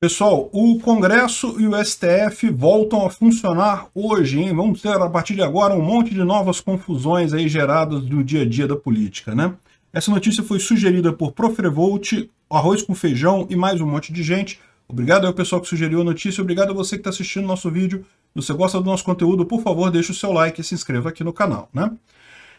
Pessoal, o Congresso e o STF voltam a funcionar hoje, hein? Vamos ter, a partir de agora, um monte de novas confusões aí geradas do dia a dia da política, né? Essa notícia foi sugerida por Profrevolt, Arroz com Feijão e mais um monte de gente. Obrigado ao pessoal que sugeriu a notícia, obrigado a você que está assistindo nosso vídeo. Se você gosta do nosso conteúdo, por favor, deixe o seu like e se inscreva aqui no canal, né?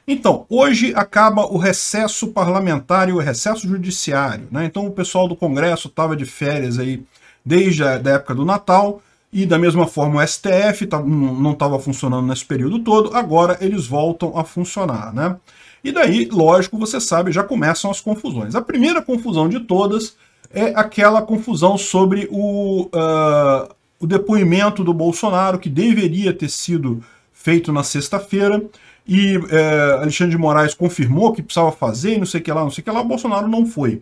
Então, hoje acaba o recesso parlamentar e o recesso judiciário, né? Então o pessoal do Congresso estava de férias aí desde a da época do Natal, e da mesma forma o STF tá, não estava funcionando nesse período todo, agora eles voltam a funcionar, né? E daí, lógico, você sabe, já começam as confusões. A primeira confusão de todas é aquela confusão sobre o, uh, o depoimento do Bolsonaro, que deveria ter sido feito na sexta-feira, e uh, Alexandre de Moraes confirmou que precisava fazer, não sei o que lá, não sei o que lá, o Bolsonaro não foi.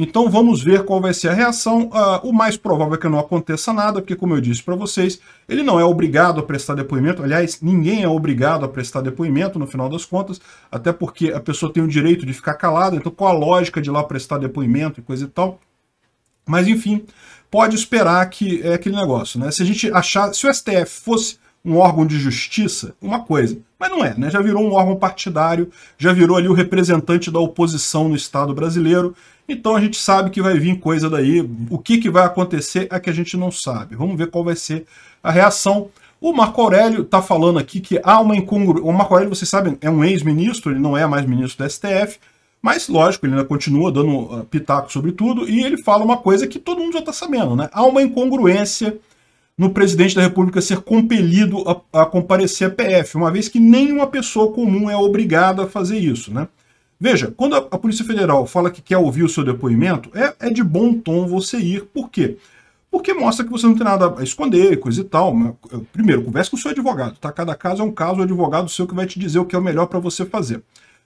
Então vamos ver qual vai ser a reação. Ah, o mais provável é que não aconteça nada, porque como eu disse para vocês, ele não é obrigado a prestar depoimento. Aliás, ninguém é obrigado a prestar depoimento no final das contas, até porque a pessoa tem o direito de ficar calada. Então qual a lógica de lá prestar depoimento e coisa e tal? Mas enfim, pode esperar que é aquele negócio, né? Se a gente achar, se o STF fosse um órgão de justiça, uma coisa. Mas não é, né? Já virou um órgão partidário, já virou ali o representante da oposição no Estado brasileiro. Então a gente sabe que vai vir coisa daí. O que, que vai acontecer é que a gente não sabe. Vamos ver qual vai ser a reação. O Marco Aurélio está falando aqui que há uma incongruência. O Marco Aurélio, vocês sabem, é um ex-ministro, ele não é mais ministro do STF. Mas, lógico, ele ainda continua dando ah, pitaco sobre tudo e ele fala uma coisa que todo mundo já está sabendo, né? Há uma incongruência no presidente da República ser compelido a, a, comparecer à PF, uma vez que nenhuma pessoa comum é obrigada a fazer isso. Né? Veja, quando a, a Polícia Federal fala que quer ouvir o seu depoimento, é, é, de bom tom você ir. Por quê? Porque mostra que você não tem nada a esconder, coisa e tal. Mas, né? primeiro, converse com o seu advogado, tá? Cada caso é um caso, o advogado seu que vai te dizer o que é o melhor para você fazer.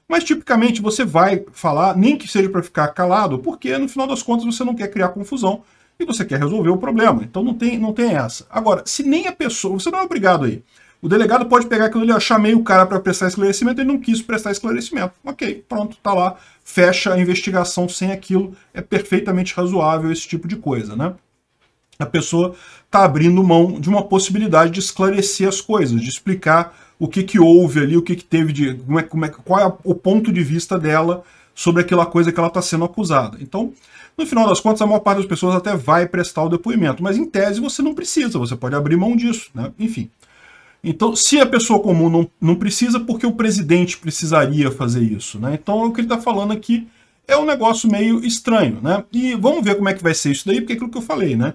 Mas tipicamente você vai falar, nem que seja para ficar calado, porque no final das contas você não quer criar confusão e você quer resolver o problema. Então não tem, não tem essa. Agora, se nem a pessoa, você não é obrigado aí. O delegado pode pegar aquilo ali, ó, chamei o cara para prestar esclarecimento, ele não quis prestar esclarecimento. Ok, pronto, tá lá, fecha a investigação sem aquilo, é perfeitamente razoável esse tipo de coisa, né? A pessoa está abrindo mão de uma possibilidade de esclarecer as coisas, de explicar o que, que houve ali, o que, que teve de. Como é, como é, qual é o ponto de vista dela sobre aquela coisa que ela está sendo acusada. Então, no final das contas, a maior parte das pessoas até vai prestar o depoimento, mas em tese você não precisa, você pode abrir mão disso, né? enfim. Então, se a pessoa comum não, não precisa, por que o presidente precisaria fazer isso? Né? Então, o que ele está falando aqui é um negócio meio estranho. Né? E vamos ver como é que vai ser isso daí, porque é aquilo que eu falei, né?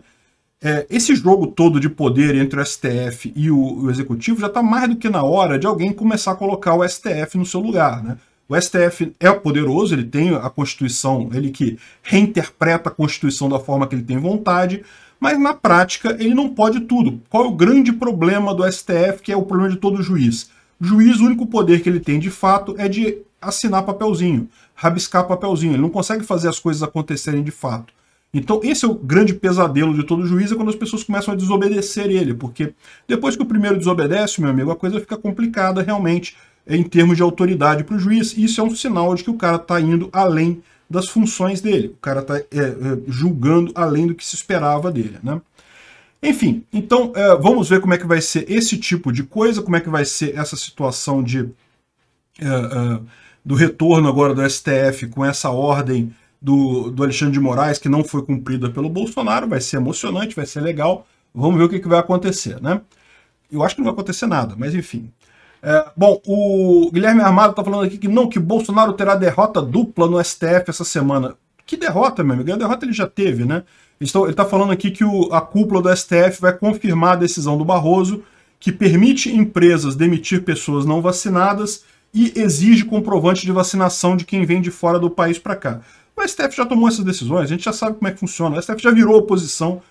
É, esse jogo todo de poder entre o STF e o, o Executivo já está mais do que na hora de alguém começar a colocar o STF no seu lugar. Né? O STF é poderoso, ele tem a Constituição, ele que reinterpreta a Constituição da forma que ele tem vontade, mas na prática ele não pode tudo. Qual é o grande problema do STF, que é o problema de todo juiz? O juiz, o único poder que ele tem de fato é de assinar papelzinho, rabiscar papelzinho. Ele não consegue fazer as coisas acontecerem de fato. Então, esse é o grande pesadelo de todo juiz, é quando as pessoas começam a desobedecer ele, porque depois que o primeiro desobedece, meu amigo, a coisa fica complicada realmente em termos de autoridade para o juiz. Isso é um sinal de que o cara está indo além das funções dele. O cara está é, é, julgando além do que se esperava dele. Né? Enfim, então é, vamos ver como é que vai ser esse tipo de coisa, como é que vai ser essa situação de é, é do retorno agora do STF com essa ordem do, do Alexandre de Moraes, que não foi cumprida pelo Bolsonaro, vai ser emocionante, vai ser legal, vamos ver o que, que vai acontecer, né? Eu acho que não vai acontecer nada, mas enfim, é, bom, o Guilherme Armado está falando aqui que não, que Bolsonaro terá derrota dupla no STF essa semana. Que derrota, meu amigo? A derrota ele já teve, né? Ele está falando aqui que o, a cúpula do STF vai confirmar a decisão do Barroso, que permite empresas demitir pessoas não vacinadas e exige comprovante de vacinação de quem vem de fora do país para cá. O STF já tomou essas decisões, a gente já sabe como é que funciona. O STF já virou oposição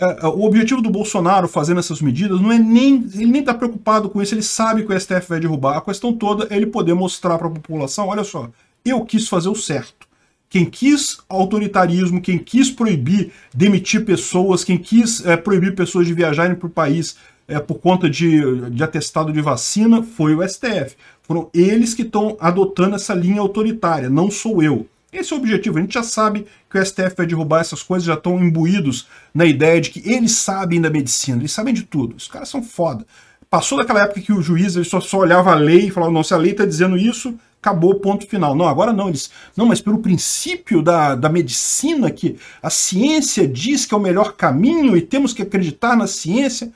é, é, o objetivo do Bolsonaro fazendo essas medidas não é nem. Ele nem está preocupado com isso, ele sabe que o STF vai derrubar. A questão toda é ele poder mostrar para a população: olha só, eu quis fazer o certo. Quem quis autoritarismo, quem quis proibir demitir pessoas, quem quis é, proibir pessoas de viajarem para o país é, por conta de, de atestado de vacina foi o STF. Foram eles que estão adotando essa linha autoritária, não sou eu. Esse é o objetivo. A gente já sabe que o STF vai derrubar essas coisas, já estão imbuídos na ideia de que eles sabem da medicina, eles sabem de tudo. Os caras são foda. Passou daquela época que o juiz ele só, só olhava a lei e falava, não, se a lei está dizendo isso, acabou, ponto final. Não, agora não. Eles, não, mas pelo princípio da, da medicina, que a ciência diz que é o melhor caminho e temos que acreditar na ciência.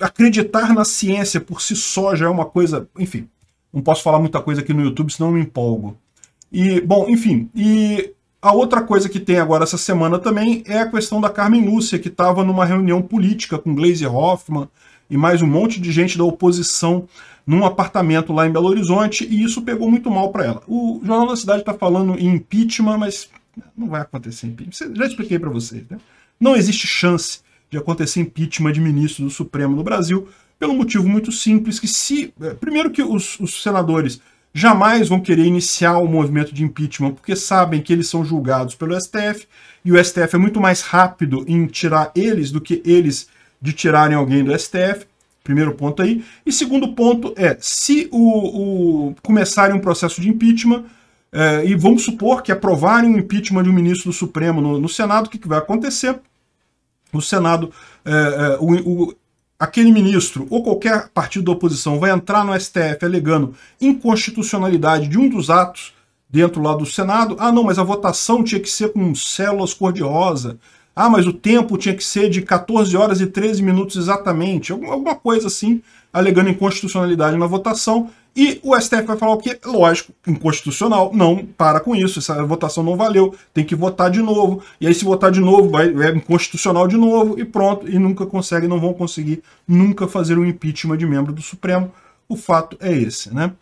Acreditar na ciência por si só já é uma coisa. Enfim, não posso falar muita coisa aqui no YouTube, senão eu me empolgo. E, bom, enfim, e a outra coisa que tem agora essa semana também é a questão da Carmen Lúcia, que estava numa reunião política com Glaze Hoffman e mais um monte de gente da oposição num apartamento lá em Belo Horizonte, e isso pegou muito mal para ela. O Jornal da Cidade está falando em impeachment, mas não vai acontecer impeachment. Já expliquei para vocês, né? Não existe chance de acontecer impeachment de ministro do Supremo no Brasil, pelo motivo muito simples que se... Eh, primeiro que os, os senadores jamais vão querer iniciar o um movimento de impeachment, porque sabem que eles são julgados pelo STF e o STF é muito mais rápido em tirar eles do que eles de tirarem alguém do STF. Primeiro ponto aí. E segundo ponto é, se o, o começarem um processo de impeachment, é, e vamos supor que aprovarem o impeachment de um ministro do Supremo no, no Senado, o que, que vai acontecer? O Senado, é, é, o, aquele ministro ou qualquer partido da oposição vai entrar no STF alegando inconstitucionalidade de um dos atos dentro lá do Senado, ah não, mas a votação tinha que ser com células cor-de-rosa, ah, mas o tempo tinha que ser de 14 horas e 13 minutos exatamente, alguma coisa assim, alegando inconstitucionalidade na votação, e o STF vai falar o quê? Lógico, inconstitucional, não, para com isso, essa votação não valeu, tem que votar de novo. E aí se votar de novo, vai, é inconstitucional de novo e pronto, e nunca consegue, não vão conseguir nunca fazer um impeachment de membro do Supremo. O fato é esse, né?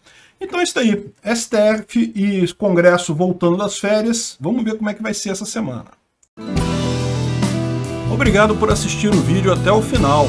Então é isso aí, STF e Congresso voltando das férias, vamos ver como é que vai ser essa semana. Obrigado por assistir o vídeo até o final.